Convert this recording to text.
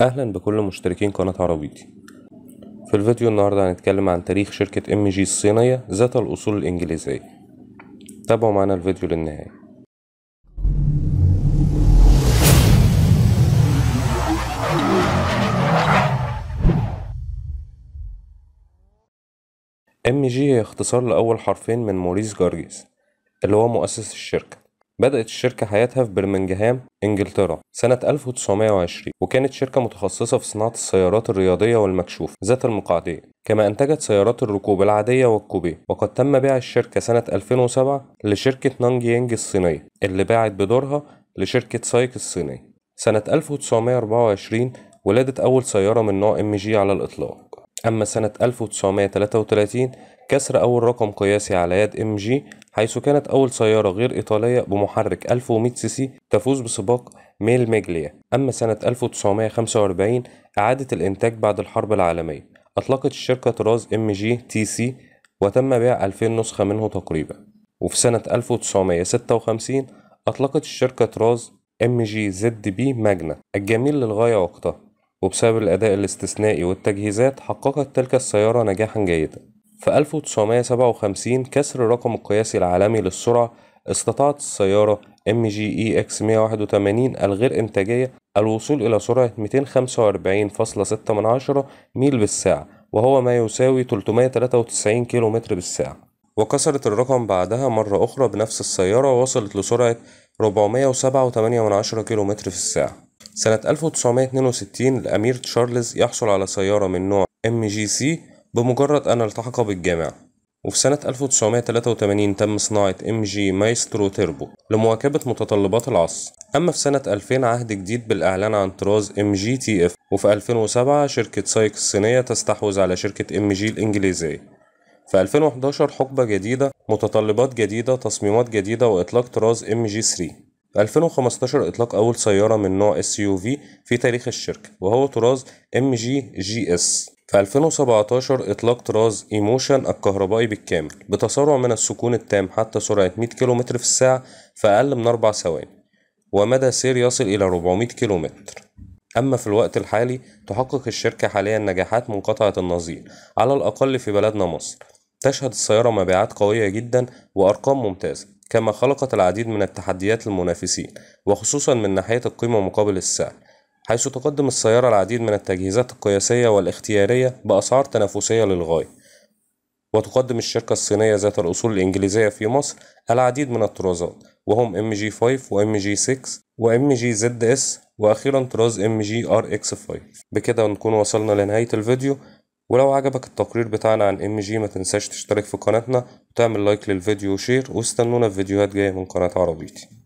اهلا بكل مشتركين قناة عربيتي في الفيديو النهاردة هنتكلم عن تاريخ شركة ام جي الصينية ذات الاصول الانجليزية تابعوا معنا الفيديو للنهاية ام جي هي اختصار لاول حرفين من موريس جارجيس اللي هو مؤسس الشركة بدأت الشركة حياتها في برمنجهام إنجلترا سنة 1920 وكانت شركة متخصصة في صناعة السيارات الرياضية والمكشوفة ذات المقعدية كما أنتجت سيارات الركوب العادية والكوبيه وقد تم بيع الشركة سنة 2007 لشركة نانج يينج الصينية اللي باعت بدورها لشركة سايك الصينية سنة 1924 ولادت أول سيارة من نوع ام جي على الإطلاق أما سنة 1933 كسر أول رقم قياسي على يد ام جي حيث كانت أول سيارة غير إيطالية بمحرك 1100 سي سي تفوز بسباق ميل ميجليا أما سنة 1945 إعادة الإنتاج بعد الحرب العالمية أطلقت الشركة طراز ام جي تي سي وتم بيع 2000 نسخة منه تقريبا وفي سنة 1956 أطلقت الشركة طراز ام جي زد بي ماجنا الجميل للغاية وقتها وبسبب الأداء الاستثنائي والتجهيزات حققت تلك السيارة نجاحا جيدا في 1957 كسر الرقم القياسي العالمي للسرعة استطاعت السيارة MGE X181 الغير إنتاجية الوصول إلى سرعة 245.6 ميل بالساعة وهو ما يساوي 393 كم بالساعة وكسرت الرقم بعدها مرة أخرى بنفس السيارة ووصلت لسرعة 407.8 كم في الساعة سنة 1962 الأمير تشارلز يحصل على سيارة من نوع ام جي سي بمجرد أن التحق بالجامعة وفي سنة 1983 تم صناعة ام جي مايسترو تيربو لمواكبة متطلبات العصر أما في سنة 2000 عهد جديد بالإعلان عن طراز ام جي تي اف وفي 2007 شركة سايك الصينية تستحوذ على شركة ام جي الإنجليزية في 2011 حقبة جديدة متطلبات جديدة تصميمات جديدة وإطلاق طراز ام جي 3 2015 إطلاق أول سيارة من نوع SUV في تاريخ الشركة وهو طراز MG GS في 2017 إطلاق طراز إيموشن الكهربائي بالكامل بتسارع من السكون التام حتى سرعة 100 كم في الساعة في أقل من 4 ثواني ومدى سير يصل إلى 400 كم أما في الوقت الحالي تحقق الشركة حاليا نجاحات منقطعة النظير على الأقل في بلدنا مصر تشهد السيارة مبيعات قوية جدا وأرقام ممتازة كما خلقت العديد من التحديات للمنافسين وخصوصا من ناحية القيمة مقابل السعر حيث تقدم السيارة العديد من التجهيزات القياسية والاختيارية بأسعار تنافسية للغاية وتقدم الشركة الصينية ذات الأصول الإنجليزية في مصر العديد من الطرازات وهم ام جي 5 وام جي 6 وام جي زد اس واخيرا طراز ام جي ار اكس 5 بكده نكون وصلنا لنهاية الفيديو ولو عجبك التقرير بتاعنا عن ام جي ما تنساش تشترك في قناتنا وتعمل لايك للفيديو وشير واستنونا في فيديوهات جايه من قناه عربيتي